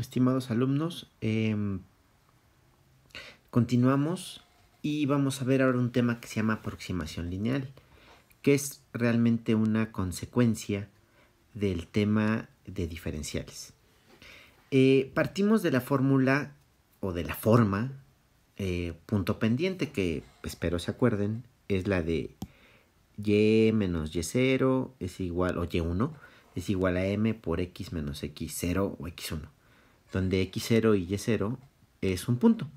estimados alumnos. Em, continuamos y vamos a ver ahora un tema que se llama aproximación lineal, que es realmente una consecuencia del tema de diferenciales. Eh, partimos de la fórmula o de la forma eh, punto pendiente, que espero se acuerden, es la de y menos y0 es igual, o y1 es igual a m por x menos x0 o x1 donde x0 y y0 es un punto.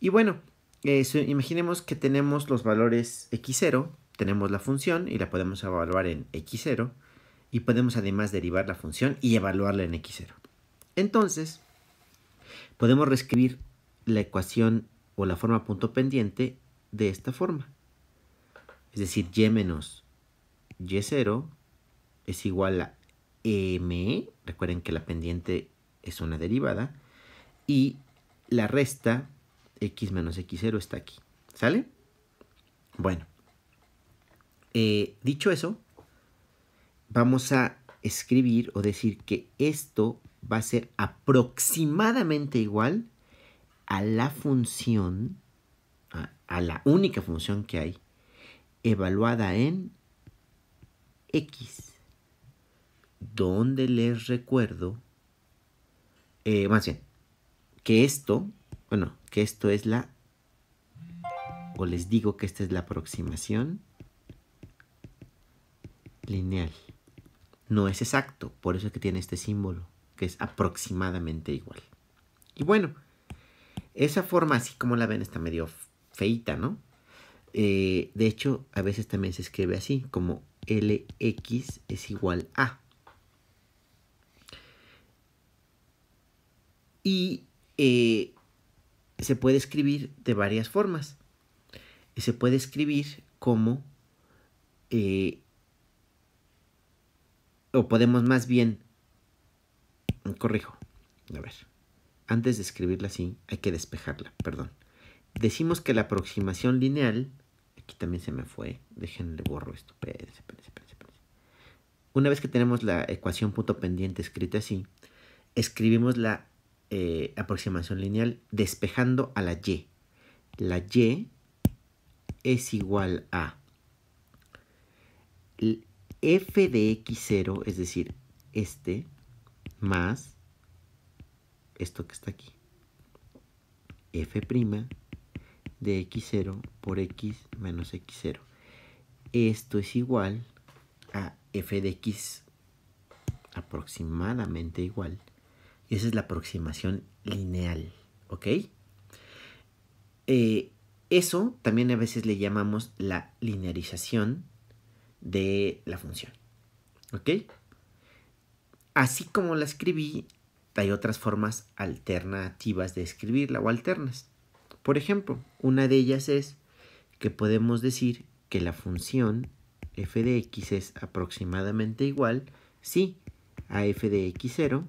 Y bueno, imaginemos que tenemos los valores x0, tenemos la función y la podemos evaluar en x0 y podemos además derivar la función y evaluarla en x0. Entonces, podemos reescribir la ecuación o la forma punto pendiente de esta forma. Es decir, y menos y0 es igual a m, e. recuerden que la pendiente es una derivada. Y la resta, x menos x0, está aquí. ¿Sale? Bueno. Eh, dicho eso, vamos a escribir o decir que esto va a ser aproximadamente igual a la función, a la única función que hay, evaluada en x, donde les recuerdo eh, más bien, que esto, bueno, que esto es la, o les digo que esta es la aproximación lineal. No es exacto, por eso es que tiene este símbolo, que es aproximadamente igual. Y bueno, esa forma, así como la ven, está medio feita, ¿no? Eh, de hecho, a veces también se escribe así, como LX es igual a. y eh, se puede escribir de varias formas. Se puede escribir como, eh, o podemos más bien, corrijo, a ver, antes de escribirla así, hay que despejarla, perdón. Decimos que la aproximación lineal, aquí también se me fue, déjenle borro esto, Una vez que tenemos la ecuación punto pendiente escrita así, escribimos la eh, aproximación lineal despejando a la y. La y es igual a f de x0, es decir, este, más esto que está aquí. f' de x0 por x menos x0. Esto es igual a f de x aproximadamente igual esa es la aproximación lineal, ¿ok? Eh, eso también a veces le llamamos la linearización de la función, ¿ok? Así como la escribí, hay otras formas alternativas de escribirla o alternas. Por ejemplo, una de ellas es que podemos decir que la función f de x es aproximadamente igual si a f de x0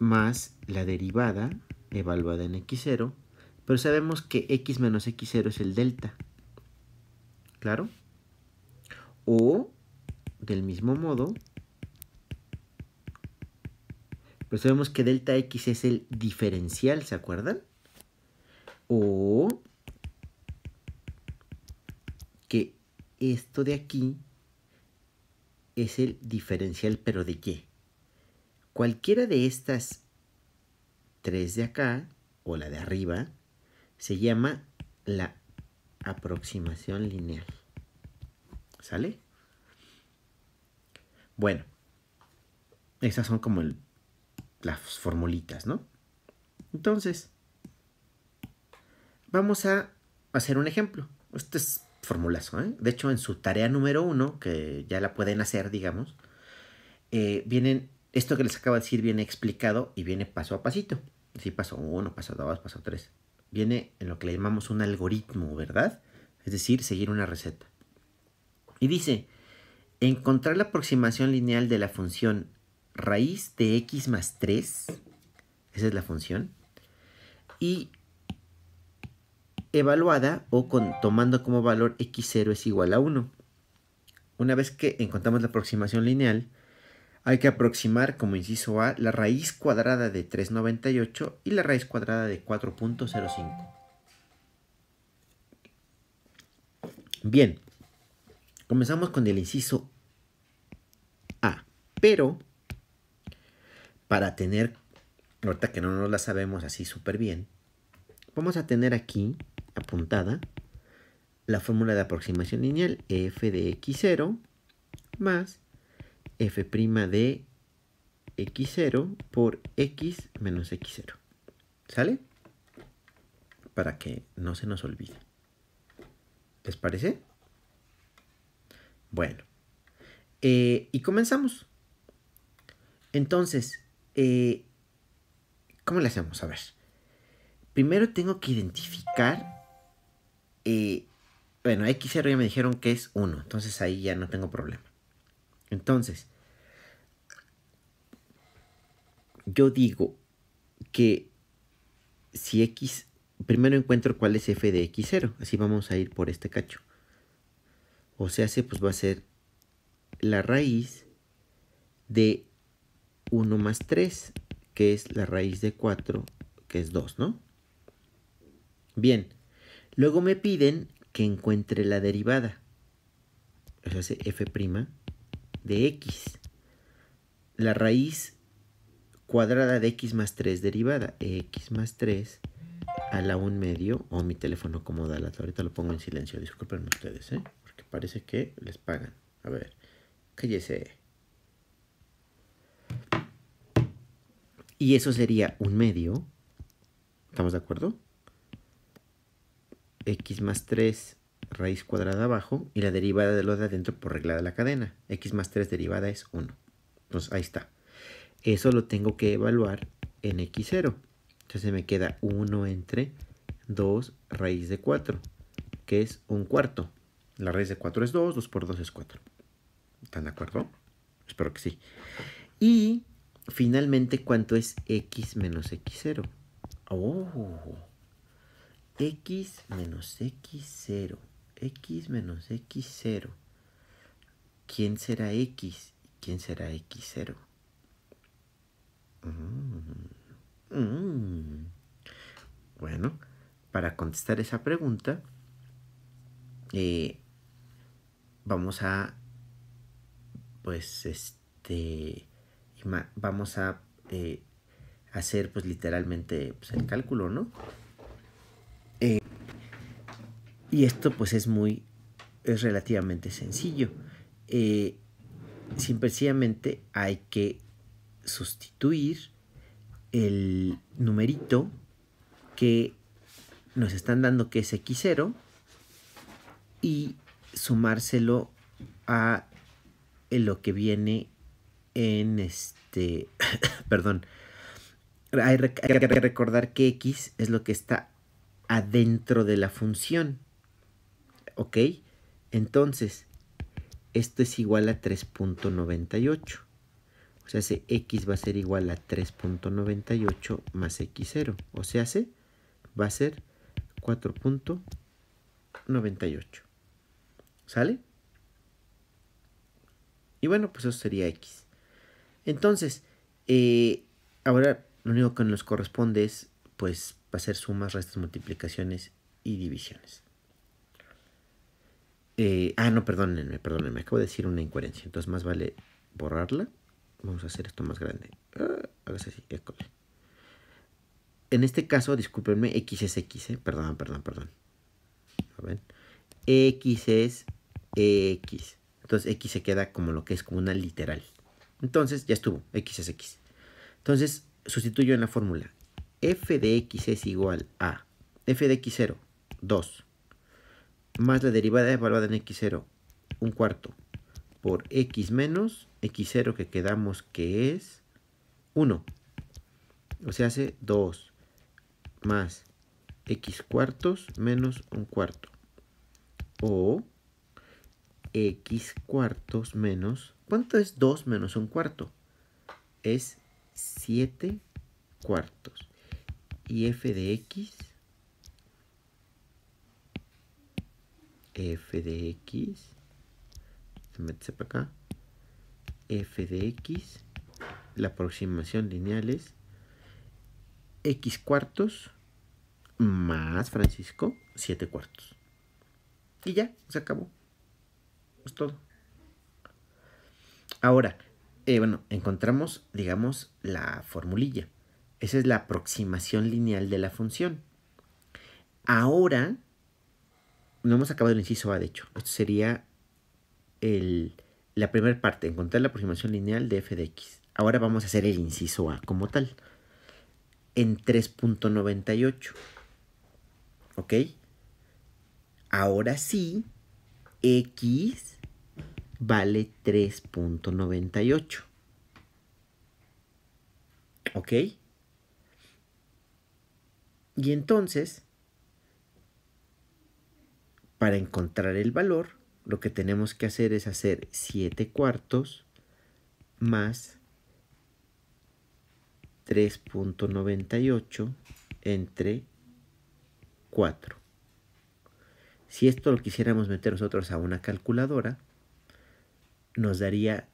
más la derivada evaluada en x0, pero sabemos que x menos x0 es el delta. ¿Claro? O, del mismo modo, Pero pues sabemos que delta x es el diferencial, ¿se acuerdan? O que esto de aquí es el diferencial, pero de y. Cualquiera de estas tres de acá, o la de arriba, se llama la aproximación lineal. ¿Sale? Bueno, esas son como el, las formulitas, ¿no? Entonces, vamos a hacer un ejemplo. Este es formulazo, ¿eh? De hecho, en su tarea número uno, que ya la pueden hacer, digamos, eh, vienen esto que les acabo de decir viene explicado y viene paso a pasito. si paso 1, paso 2, paso 3. Viene en lo que le llamamos un algoritmo, ¿verdad? Es decir, seguir una receta. Y dice, encontrar la aproximación lineal de la función raíz de x más 3, esa es la función, y evaluada o con, tomando como valor x0 es igual a 1. Una vez que encontramos la aproximación lineal, hay que aproximar como inciso A la raíz cuadrada de 398 y la raíz cuadrada de 4.05. Bien, comenzamos con el inciso A, pero para tener, ahorita que no nos la sabemos así súper bien, vamos a tener aquí apuntada la fórmula de aproximación lineal f de x0 más f' de x0 por x menos x0. ¿Sale? Para que no se nos olvide. ¿Les parece? Bueno. Eh, y comenzamos. Entonces, eh, ¿cómo le hacemos? A ver. Primero tengo que identificar... Eh, bueno, x0 ya me dijeron que es 1. Entonces ahí ya no tengo problema. Entonces, yo digo que si x, primero encuentro cuál es f de x0, así vamos a ir por este cacho. O sea, se pues va a ser la raíz de 1 más 3, que es la raíz de 4, que es 2, ¿no? Bien, luego me piden que encuentre la derivada. O sea, f' de x. La raíz cuadrada de x más 3 derivada. x más 3 a la 1 medio. O mi teléfono como da la Ahorita lo pongo en silencio. Disculpenme ustedes, ¿eh? Porque parece que les pagan. A ver. Cállese. Y eso sería un medio. ¿Estamos de acuerdo? X más 3 raíz cuadrada abajo y la derivada de lo de adentro por regla de la cadena. X más 3 derivada es 1. Entonces pues ahí está. Eso lo tengo que evaluar en X0. Entonces me queda 1 entre 2 raíz de 4, que es un cuarto. La raíz de 4 es 2, 2 por 2 es 4. ¿Están de acuerdo? Espero que sí. Y finalmente, ¿cuánto es x menos x0? Oh, x menos x0 x menos x0. ¿Quién será x? ¿Quién será x0? Mm, mm. Bueno, para contestar esa pregunta, eh, vamos a, pues, este, vamos a eh, hacer, pues, literalmente pues, el cálculo, ¿no? Y esto pues es muy, es relativamente sencillo. Eh, simplemente hay que sustituir el numerito que nos están dando que es x0 y sumárselo a lo que viene en este perdón hay que recordar que x es lo que está adentro de la función ¿Ok? Entonces, esto es igual a 3.98. O sea, si x va a ser igual a 3.98 más x0. O sea, se va a ser 4.98. ¿Sale? Y bueno, pues eso sería x. Entonces, eh, ahora lo único que nos corresponde es, pues, hacer sumas, restas, multiplicaciones y divisiones. Eh, ah, no, perdónenme, perdónenme. Acabo de decir una incoherencia. Entonces más vale borrarla. Vamos a hacer esto más grande. Ah, hágase así, école. En este caso, discúlpenme, X es X, ¿eh? Perdón, perdón, perdón. A ver. X es X. Entonces X se queda como lo que es, como una literal. Entonces ya estuvo, X es X. Entonces sustituyo en la fórmula. F de X es igual a F de X0, 2 más la derivada evaluada en x0, un cuarto, por x menos x0 que quedamos que es 1. O sea, hace 2 más x cuartos menos un cuarto. O x cuartos menos... ¿Cuánto es 2 menos un cuarto? Es 7 cuartos. Y f de x f de x, para acá, f de x, la aproximación lineal es x cuartos más Francisco 7 cuartos. Y ya, se acabó. Es todo. Ahora, eh, bueno, encontramos, digamos, la formulilla. Esa es la aproximación lineal de la función. Ahora no hemos acabado el inciso A, de hecho. Esto sería la primera parte, encontrar la aproximación lineal de f de x. Ahora vamos a hacer el inciso A como tal. En 3.98. ¿Ok? Ahora sí, x vale 3.98. ¿Ok? Y entonces para encontrar el valor, lo que tenemos que hacer es hacer 7 cuartos más 3.98 entre 4. Si esto lo quisiéramos meter nosotros a una calculadora, nos daría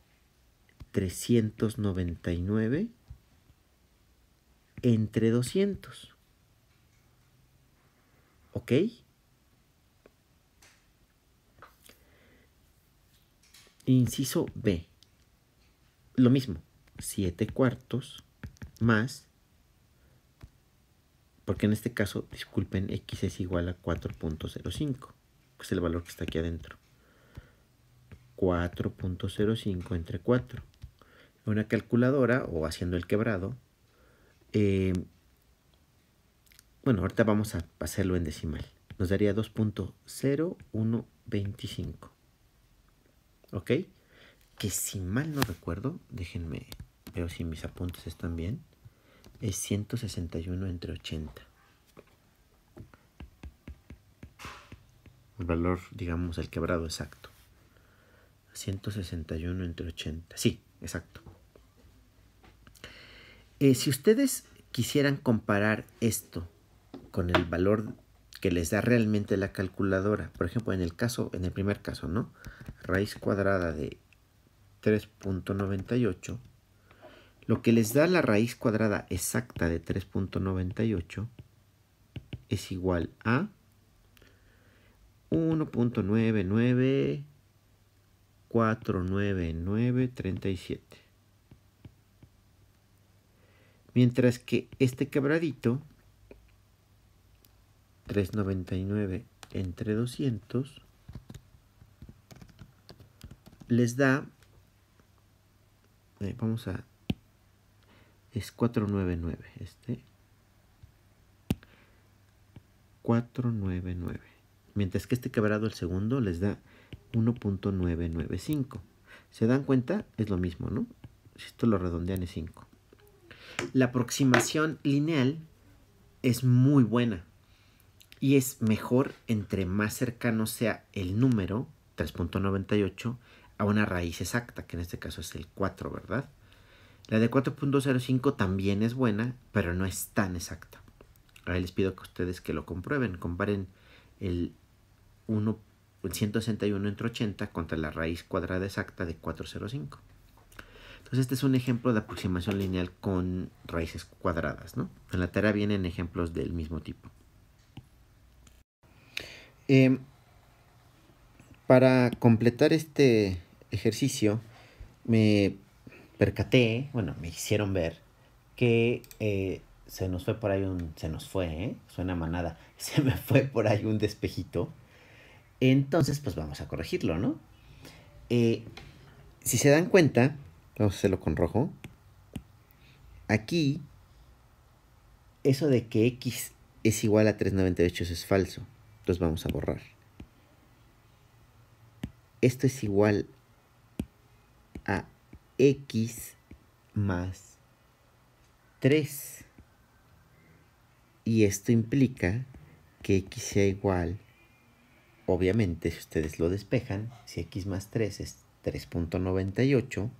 399 entre 200. ¿Ok? E inciso B. Lo mismo, siete cuartos más, porque en este caso, disculpen, x es igual a 4.05, que es el valor que está aquí adentro. 4.05 entre 4. Una calculadora o haciendo el quebrado. Eh, bueno, ahorita vamos a hacerlo en decimal. Nos daría 2.0125. ¿ok? Que si mal no recuerdo, déjenme, veo si mis apuntes están bien, es 161 entre 80. El valor, digamos, el quebrado exacto. 161 entre 80. Sí, exacto. Eh, si ustedes quisieran comparar esto con el valor que les da realmente la calculadora. Por ejemplo, en el caso, en el primer caso, ¿no? Raíz cuadrada de 3.98. Lo que les da la raíz cuadrada exacta de 3.98 es igual a 1.9949937. Mientras que este quebradito 399 entre 200 les da, eh, vamos a, es 499 este, 499, mientras que este quebrado el segundo les da 1.995. ¿Se dan cuenta? Es lo mismo, ¿no? Si esto lo redondean es 5. La aproximación lineal es muy buena y es mejor entre más cercano sea el número 3.98 a una raíz exacta, que en este caso es el 4, ¿verdad? La de 4.05 también es buena, pero no es tan exacta. Ahora les pido que ustedes que lo comprueben, comparen el, el 161 entre 80 contra la raíz cuadrada exacta de 405. Entonces este es un ejemplo de aproximación lineal con raíces cuadradas, ¿no? En la tarea vienen ejemplos del mismo tipo. Em, para completar este ejercicio, me percaté, bueno, me hicieron ver que eh, se nos fue por ahí un, se nos fue, ¿eh? suena manada, se me fue por ahí un despejito. Entonces, pues vamos a corregirlo, ¿no? Eh, si se dan cuenta, vamos a hacerlo con rojo. Aquí, eso de que x es igual a 398, es falso los vamos a borrar. Esto es igual a x más 3. Y esto implica que x sea igual, obviamente si ustedes lo despejan, si x más 3 es 3.98,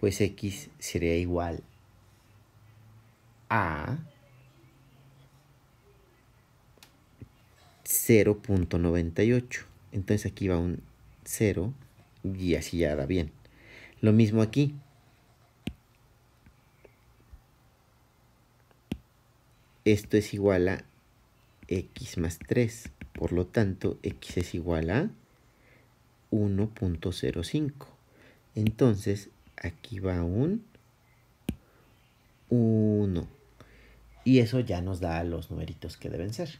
pues x sería igual a 0.98. Entonces aquí va un 0 y así ya da bien. Lo mismo aquí. Esto es igual a x más 3. Por lo tanto, x es igual a 1.05. Entonces, aquí va un 1. Y eso ya nos da los numeritos que deben ser.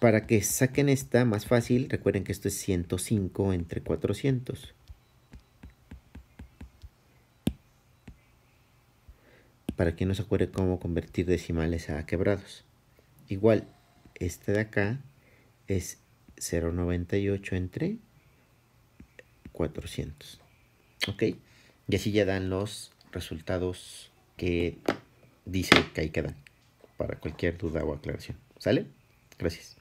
Para que saquen esta más fácil, recuerden que esto es 105 entre 400. Para que no se acuerde cómo convertir decimales a quebrados. Igual, este de acá es 0.98 entre 400. ¿Ok? Y así ya dan los resultados que dice que ahí quedan para cualquier duda o aclaración. ¿Sale? Gracias.